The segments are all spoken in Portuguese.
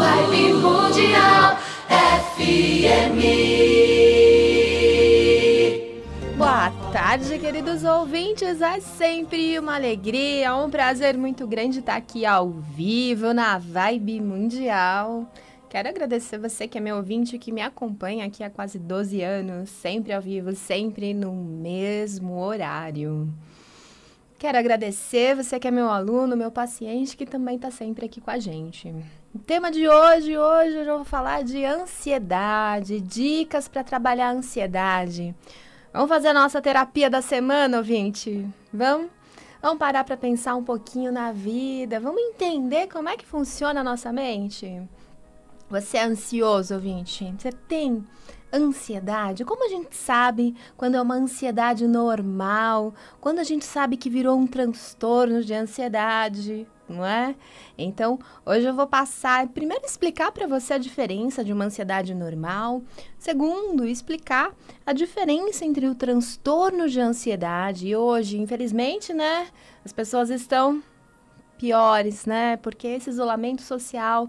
Vibe Mundial FM. Boa tarde, queridos ouvintes. É sempre uma alegria, um prazer muito grande estar aqui ao vivo na Vibe Mundial. Quero agradecer você que é meu ouvinte, que me acompanha aqui há quase 12 anos, sempre ao vivo, sempre no mesmo horário. Quero agradecer você que é meu aluno, meu paciente, que também está sempre aqui com a gente. O tema de hoje, hoje eu vou falar de ansiedade, dicas para trabalhar a ansiedade. Vamos fazer a nossa terapia da semana, ouvinte? Vamos? Vamos parar para pensar um pouquinho na vida, vamos entender como é que funciona a nossa mente? Você é ansioso, ouvinte? Você tem ansiedade, como a gente sabe quando é uma ansiedade normal, quando a gente sabe que virou um transtorno de ansiedade, não é? Então, hoje eu vou passar, primeiro explicar para você a diferença de uma ansiedade normal, segundo, explicar a diferença entre o transtorno de ansiedade e hoje, infelizmente, né, as pessoas estão piores, né? Porque esse isolamento social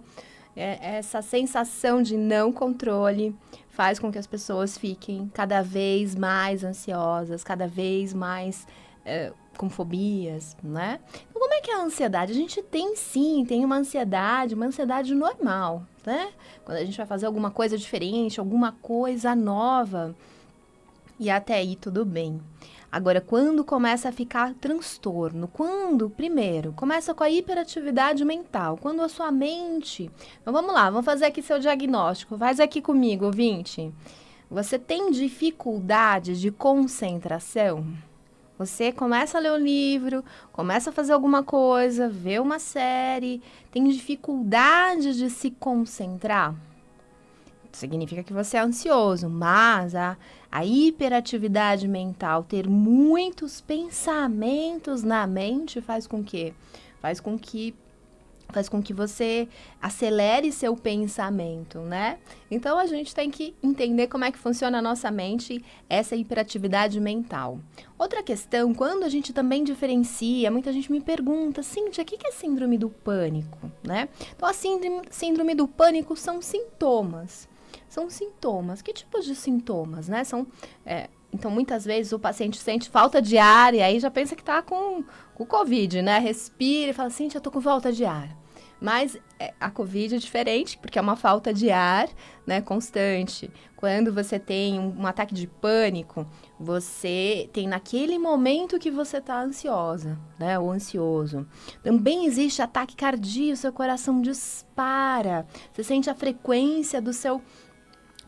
é, essa sensação de não controle faz com que as pessoas fiquem cada vez mais ansiosas, cada vez mais é, com fobias, né? Então, como é que é a ansiedade? A gente tem sim, tem uma ansiedade, uma ansiedade normal, né? Quando a gente vai fazer alguma coisa diferente, alguma coisa nova e até aí tudo bem. Agora, quando começa a ficar transtorno? Quando, primeiro, começa com a hiperatividade mental, quando a sua mente. Então vamos lá, vamos fazer aqui seu diagnóstico. Faz aqui comigo, ouvinte. Você tem dificuldade de concentração? Você começa a ler um livro, começa a fazer alguma coisa, vê uma série, tem dificuldade de se concentrar? significa que você é ansioso, mas a, a hiperatividade mental, ter muitos pensamentos na mente faz com que faz com que faz com que você acelere seu pensamento, né? Então a gente tem que entender como é que funciona a nossa mente, essa hiperatividade mental. Outra questão, quando a gente também diferencia, muita gente me pergunta, Cíntia, o que é síndrome do pânico, né? Então a síndrome, síndrome do pânico são sintomas são sintomas. Que tipos de sintomas, né? São. É, então, muitas vezes o paciente sente falta de ar e aí já pensa que está com, com Covid, né? Respira e fala assim, eu estou com falta de ar. Mas é, a Covid é diferente, porque é uma falta de ar né, constante. Quando você tem um, um ataque de pânico, você tem naquele momento que você está ansiosa, né? Ou ansioso. Também existe ataque cardíaco, seu coração dispara. Você sente a frequência do seu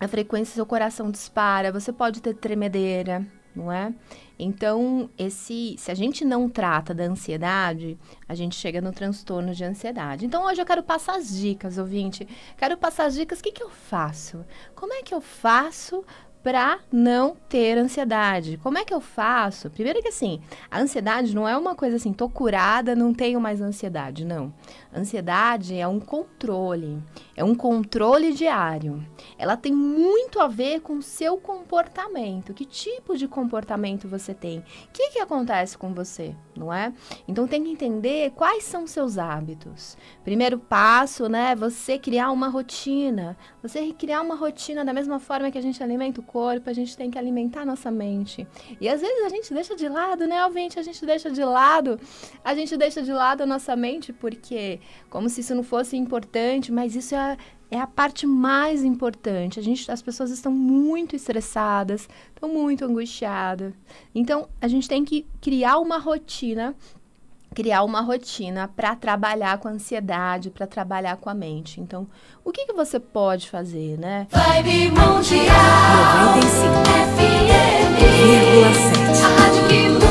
a frequência do seu coração dispara, você pode ter tremedeira, não é? Então, esse, se a gente não trata da ansiedade, a gente chega no transtorno de ansiedade. Então, hoje eu quero passar as dicas, ouvinte. Quero passar as dicas. O que, que eu faço? Como é que eu faço para não ter ansiedade. Como é que eu faço? Primeiro que assim, a ansiedade não é uma coisa assim, tô curada, não tenho mais ansiedade, não. Ansiedade é um controle, é um controle diário. Ela tem muito a ver com o seu comportamento. Que tipo de comportamento você tem? O que, que acontece com você, não é? Então tem que entender quais são seus hábitos. Primeiro passo, né? Você criar uma rotina. Você criar uma rotina da mesma forma que a gente alimenta o corpo, a gente tem que alimentar nossa mente. E às vezes a gente deixa de lado, né, ouvinte? A gente deixa de lado, a gente deixa de lado a nossa mente porque, como se isso não fosse importante, mas isso é, é a parte mais importante. A gente, as pessoas estão muito estressadas, estão muito angustiadas. Então, a gente tem que criar uma rotina criar uma rotina para trabalhar com a ansiedade, para trabalhar com a mente. Então, o que, que você pode fazer, né? Vibe Mundial 95 FM 1,7 A Rádio